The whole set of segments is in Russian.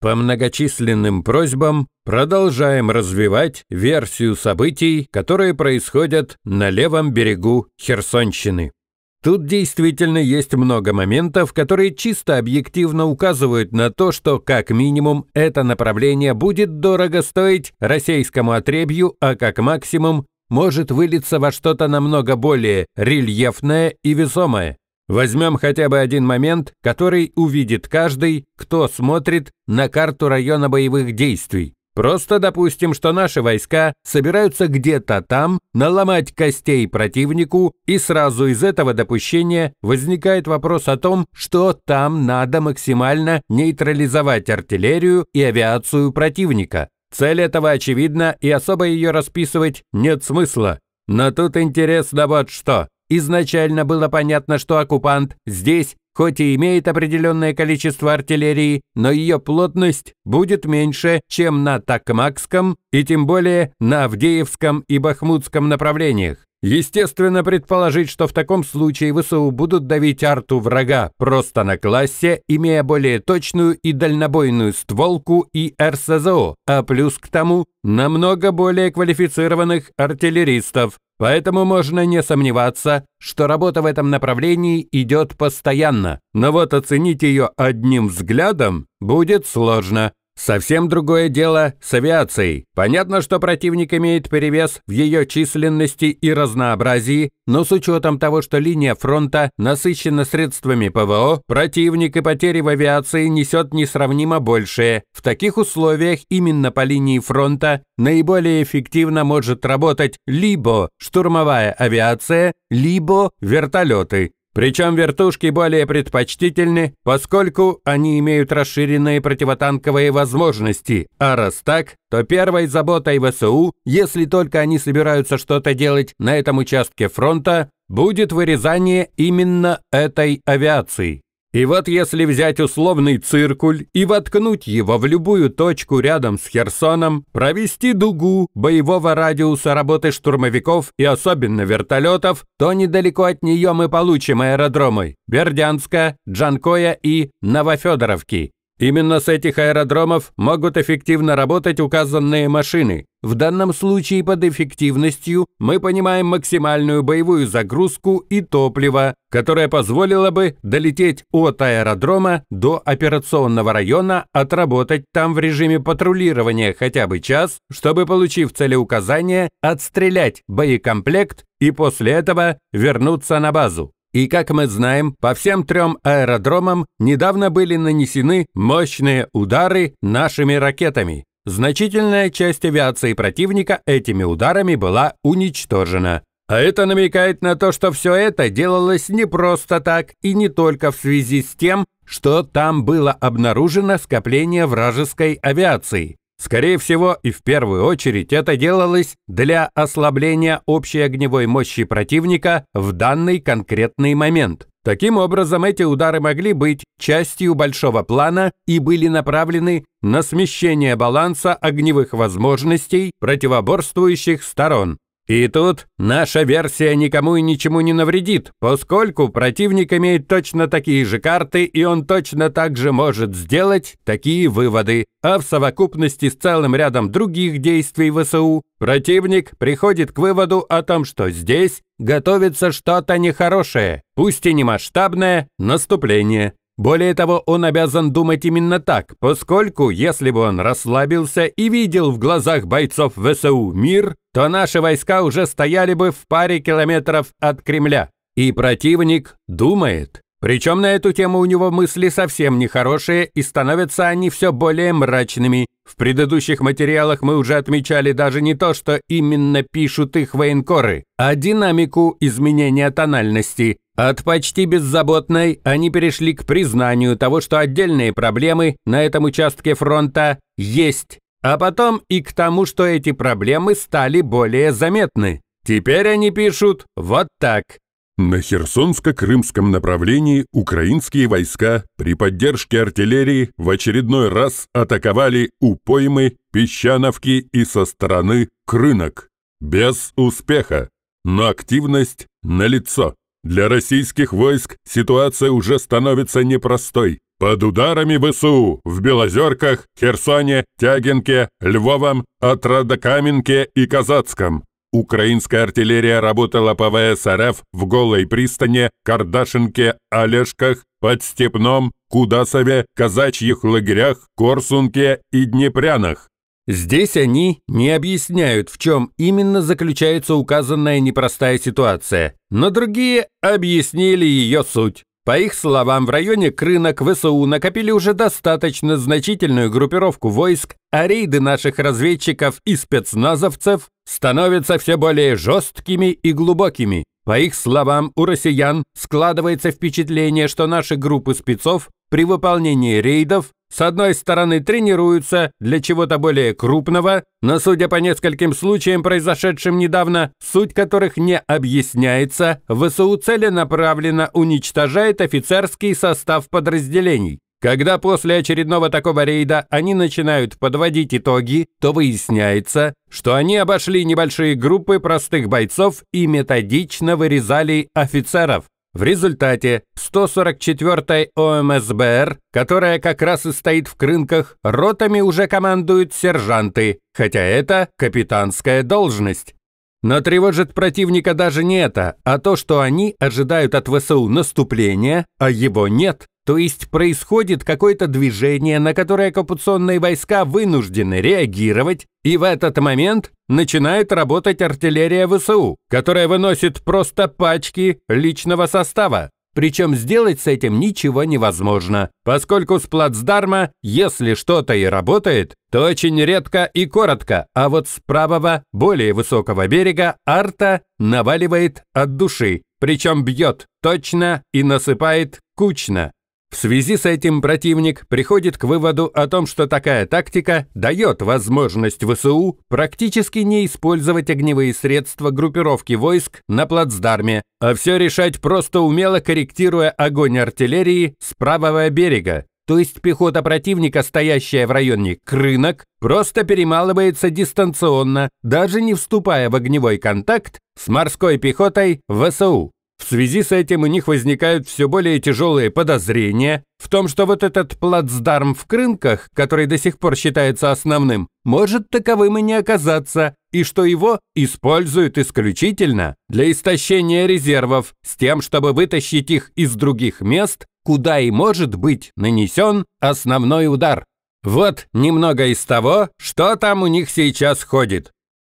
По многочисленным просьбам продолжаем развивать версию событий, которые происходят на левом берегу Херсонщины. Тут действительно есть много моментов, которые чисто объективно указывают на то, что как минимум это направление будет дорого стоить российскому отребью, а как максимум может вылиться во что-то намного более рельефное и весомое. Возьмем хотя бы один момент, который увидит каждый, кто смотрит на карту района боевых действий. Просто допустим, что наши войска собираются где-то там наломать костей противнику, и сразу из этого допущения возникает вопрос о том, что там надо максимально нейтрализовать артиллерию и авиацию противника. Цель этого очевидна, и особо ее расписывать нет смысла. Но тут интересно вот что. Изначально было понятно, что оккупант здесь, хоть и имеет определенное количество артиллерии, но ее плотность будет меньше, чем на Такмакском и тем более на Авдеевском и Бахмутском направлениях. Естественно предположить, что в таком случае ВСУ будут давить арту врага просто на классе, имея более точную и дальнобойную стволку и РСЗО, а плюс к тому намного более квалифицированных артиллеристов. Поэтому можно не сомневаться, что работа в этом направлении идет постоянно. Но вот оценить ее одним взглядом будет сложно. Совсем другое дело с авиацией. Понятно, что противник имеет перевес в ее численности и разнообразии, но с учетом того, что линия фронта насыщена средствами ПВО, противник и потери в авиации несет несравнимо большее. В таких условиях именно по линии фронта наиболее эффективно может работать либо штурмовая авиация, либо вертолеты. Причем вертушки более предпочтительны, поскольку они имеют расширенные противотанковые возможности, а раз так, то первой заботой ВСУ, если только они собираются что-то делать на этом участке фронта, будет вырезание именно этой авиации. И вот если взять условный циркуль и воткнуть его в любую точку рядом с Херсоном, провести дугу боевого радиуса работы штурмовиков и особенно вертолетов, то недалеко от нее мы получим аэродромы Бердянска, Джанкоя и Новофедоровки. Именно с этих аэродромов могут эффективно работать указанные машины. В данном случае под эффективностью мы понимаем максимальную боевую загрузку и топливо, которое позволило бы долететь от аэродрома до операционного района, отработать там в режиме патрулирования хотя бы час, чтобы, получив целеуказание, отстрелять боекомплект и после этого вернуться на базу. И, как мы знаем, по всем трем аэродромам недавно были нанесены мощные удары нашими ракетами. Значительная часть авиации противника этими ударами была уничтожена. А это намекает на то, что все это делалось не просто так и не только в связи с тем, что там было обнаружено скопление вражеской авиации. Скорее всего, и в первую очередь это делалось для ослабления общей огневой мощи противника в данный конкретный момент. Таким образом, эти удары могли быть частью большого плана и были направлены на смещение баланса огневых возможностей противоборствующих сторон. И тут наша версия никому и ничему не навредит, поскольку противник имеет точно такие же карты, и он точно так же может сделать такие выводы. А в совокупности с целым рядом других действий ВСУ противник приходит к выводу о том, что здесь готовится что-то нехорошее, пусть и не масштабное, наступление. Более того, он обязан думать именно так, поскольку, если бы он расслабился и видел в глазах бойцов ВСУ мир, то наши войска уже стояли бы в паре километров от Кремля. И противник думает. Причем на эту тему у него мысли совсем нехорошие, и становятся они все более мрачными. В предыдущих материалах мы уже отмечали даже не то, что именно пишут их военкоры, а динамику изменения тональности. От почти беззаботной они перешли к признанию того, что отдельные проблемы на этом участке фронта есть, а потом и к тому, что эти проблемы стали более заметны. Теперь они пишут вот так. На Херсонско-Крымском направлении украинские войска при поддержке артиллерии в очередной раз атаковали Упоймы, Песчановки и со стороны Крынок. Без успеха, но активность налицо. Для российских войск ситуация уже становится непростой. Под ударами ВСУ в Белозерках, Херсоне, Тягинке, Львовом, Отродокаменке и Казацком Украинская артиллерия работала по ВСРФ в Голой пристани, Кардашинке, Олежках, степном, Кудасове, Казачьих лагерях, Корсунке и Днепрянах. Здесь они не объясняют, в чем именно заключается указанная непростая ситуация, но другие объяснили ее суть. По их словам, в районе Крынок ВСУ накопили уже достаточно значительную группировку войск, а рейды наших разведчиков и спецназовцев становятся все более жесткими и глубокими. По их словам, у россиян складывается впечатление, что наши группы спецов при выполнении рейдов с одной стороны тренируются для чего-то более крупного, но судя по нескольким случаям, произошедшим недавно, суть которых не объясняется, ВСУ целенаправленно уничтожает офицерский состав подразделений. Когда после очередного такого рейда они начинают подводить итоги, то выясняется, что они обошли небольшие группы простых бойцов и методично вырезали офицеров. В результате 144-й ОМСБР, которая как раз и стоит в крынках, ротами уже командуют сержанты, хотя это капитанская должность. Но тревожит противника даже не это, а то, что они ожидают от ВСУ наступления, а его нет. То есть происходит какое-то движение, на которое оккупационные войска вынуждены реагировать, и в этот момент начинает работать артиллерия ВСУ, которая выносит просто пачки личного состава причем сделать с этим ничего невозможно, поскольку с плацдарма, если что-то и работает, то очень редко и коротко, а вот с правого, более высокого берега арта наваливает от души, причем бьет точно и насыпает кучно. В связи с этим противник приходит к выводу о том, что такая тактика дает возможность ВСУ практически не использовать огневые средства группировки войск на плацдарме, а все решать просто умело корректируя огонь артиллерии с правого берега. То есть пехота противника, стоящая в районе Крынок, просто перемалывается дистанционно, даже не вступая в огневой контакт с морской пехотой ВСУ. В связи с этим у них возникают все более тяжелые подозрения в том, что вот этот плацдарм в Крынках, который до сих пор считается основным, может таковым и не оказаться, и что его используют исключительно для истощения резервов с тем, чтобы вытащить их из других мест, куда и может быть нанесен основной удар. Вот немного из того, что там у них сейчас ходит.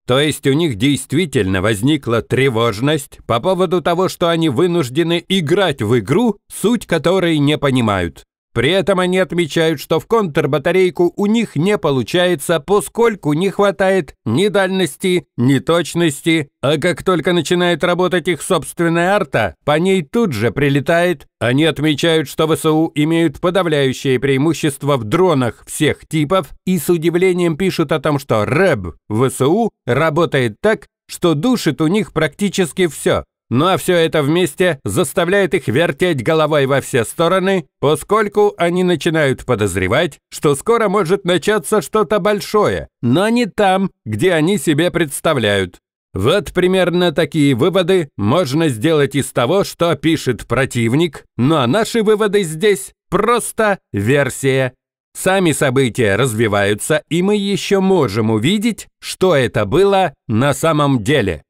То есть у них действительно возникла тревожность по поводу того, что они вынуждены играть в игру, суть которой не понимают. При этом они отмечают, что в контрбатарейку у них не получается, поскольку не хватает ни дальности, ни точности, а как только начинает работать их собственная арта, по ней тут же прилетает. Они отмечают, что ВСУ имеют подавляющее преимущество в дронах всех типов и с удивлением пишут о том, что РЭБ ВСУ работает так, что душит у них практически все. Ну а все это вместе заставляет их вертеть головой во все стороны, поскольку они начинают подозревать, что скоро может начаться что-то большое, но не там, где они себе представляют. Вот примерно такие выводы можно сделать из того, что пишет противник, ну а наши выводы здесь просто версия. Сами события развиваются, и мы еще можем увидеть, что это было на самом деле.